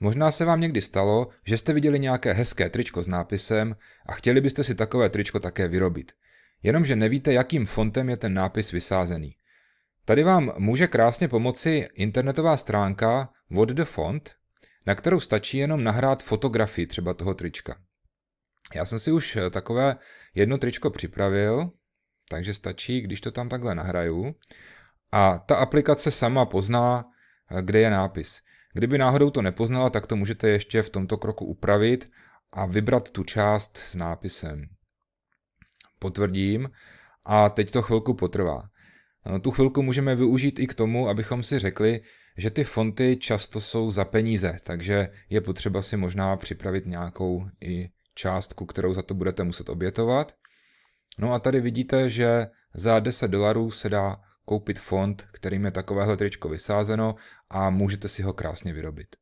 Možná se vám někdy stalo, že jste viděli nějaké hezké tričko s nápisem a chtěli byste si takové tričko také vyrobit. Jenomže nevíte, jakým fontem je ten nápis vysázený. Tady vám může krásně pomoci internetová stránka What the Font, na kterou stačí jenom nahrát fotografii třeba toho trička. Já jsem si už eh, takové jedno tričko připravil, takže stačí, když to tam takhle nahraju. A ta aplikace sama pozná, eh, kde je nápis. Kdyby náhodou to nepoznala, tak to můžete ještě v tomto kroku upravit a vybrat tu část s nápisem. Potvrdím a teď to chvilku potrvá. No, tu chvilku můžeme využít i k tomu, abychom si řekli, že ty fonty často jsou za peníze, takže je potřeba si možná připravit nějakou i částku, kterou za to budete muset obětovat. No a tady vidíte, že za 10 dolarů se dá koupit fond, kterým je takovéhle tričko vysázeno a můžete si ho krásně vyrobit.